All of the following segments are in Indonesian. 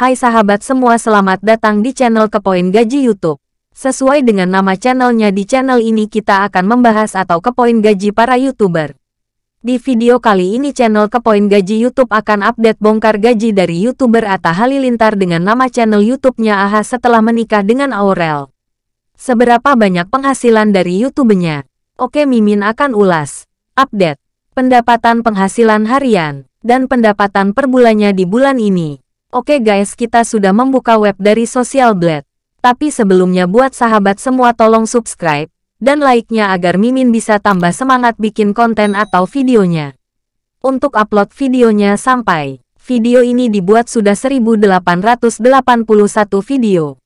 Hai sahabat semua selamat datang di channel Kepoin Gaji Youtube. Sesuai dengan nama channelnya di channel ini kita akan membahas atau kepoin gaji para youtuber. Di video kali ini channel Kepoin Gaji Youtube akan update bongkar gaji dari youtuber Atta Halilintar dengan nama channel Youtubenya Aha setelah menikah dengan Aurel. Seberapa banyak penghasilan dari youtubenya? Oke Mimin akan ulas. Update. Pendapatan penghasilan harian dan pendapatan per bulannya di bulan ini. Oke guys kita sudah membuka web dari Social Blade. Tapi sebelumnya buat sahabat semua tolong subscribe dan like-nya agar Mimin bisa tambah semangat bikin konten atau videonya. Untuk upload videonya sampai video ini dibuat sudah 1881 video.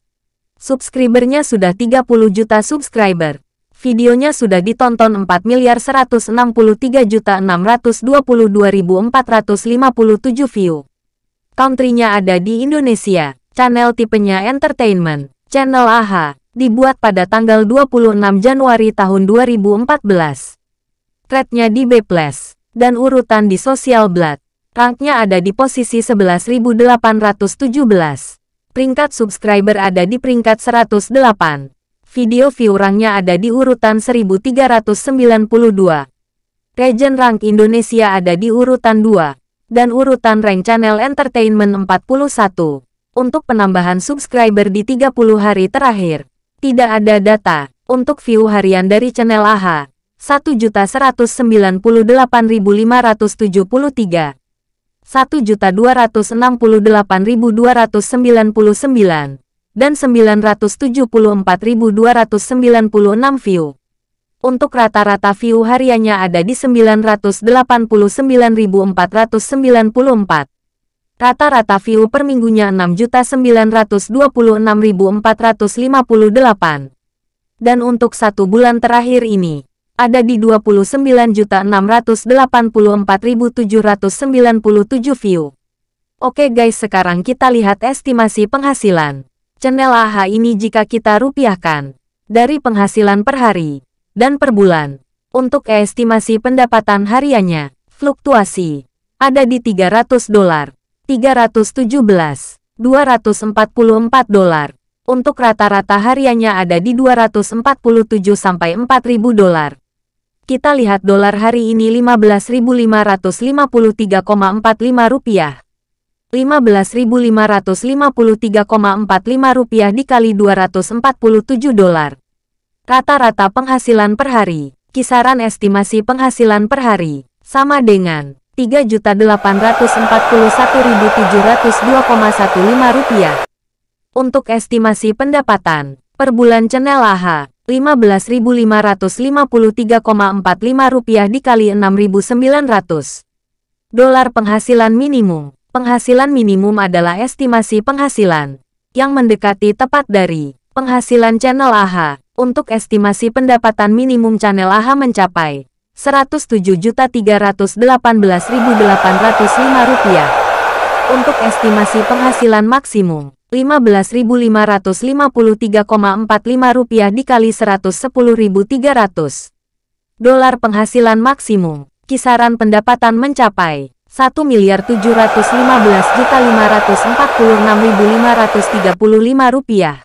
Subscribernya sudah 30 juta subscriber. Videonya sudah ditonton 4 miliar 163 juta 622.457 view. Countrynya ada di Indonesia. Channel tipenya entertainment. Channel AHA dibuat pada tanggal 26 Januari tahun 2014. Threadnya di B+, dan urutan di Social Blood. Ranknya ada di posisi 11.817. Peringkat subscriber ada di peringkat 108. Video view ada di urutan 1392. Region rank Indonesia ada di urutan 2 dan urutan rank channel entertainment 41. Untuk penambahan subscriber di 30 hari terakhir, tidak ada data untuk view harian dari channel AHA. 1.198.573 1.268.299 dan 974.296 view untuk rata-rata view hariannya ada di 989.494. Rata-rata view per minggunya 6.926.458. Dan untuk satu bulan terakhir ini, ada di 29.684.797 view. Oke guys sekarang kita lihat estimasi penghasilan. Channel AHA ini jika kita rupiahkan dari penghasilan per hari dan per bulan. Untuk estimasi pendapatan hariannya, fluktuasi ada di 300 dolar, 317, 244 dolar. Untuk rata-rata hariannya ada di 247 sampai 4000 dolar. Kita lihat dolar hari ini 15.553,45 rupiah. 15.553,45 rupiah dikali 247 dolar Rata-rata penghasilan per hari, kisaran estimasi penghasilan per hari, sama dengan 3.841.702,15 rupiah. Untuk estimasi pendapatan, per bulan channel AH, 15.553,45 rupiah dikali 6.900. Dolar penghasilan minimum. Penghasilan minimum adalah estimasi penghasilan yang mendekati tepat dari penghasilan Channel AHA untuk estimasi pendapatan minimum Channel AHA mencapai 107.318.805 rupiah. Untuk estimasi penghasilan maksimum 15.553,45 rupiah dikali 110.300 dolar penghasilan maksimum. Kisaran pendapatan mencapai 1 miliar juta 546.535 rupiah.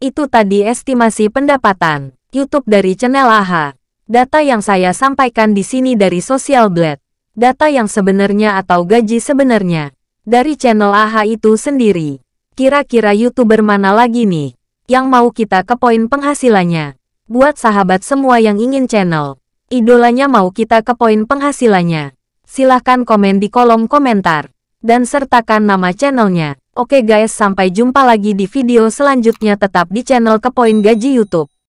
Itu tadi estimasi pendapatan YouTube dari channel AHA. Data yang saya sampaikan di sini dari Social Blade. Data yang sebenarnya atau gaji sebenarnya dari channel AHA itu sendiri. Kira-kira YouTuber mana lagi nih yang mau kita ke poin penghasilannya? Buat sahabat semua yang ingin channel idolanya mau kita ke poin penghasilannya. Silahkan komen di kolom komentar dan sertakan nama channelnya. Oke guys sampai jumpa lagi di video selanjutnya tetap di channel Kepoin Gaji Youtube.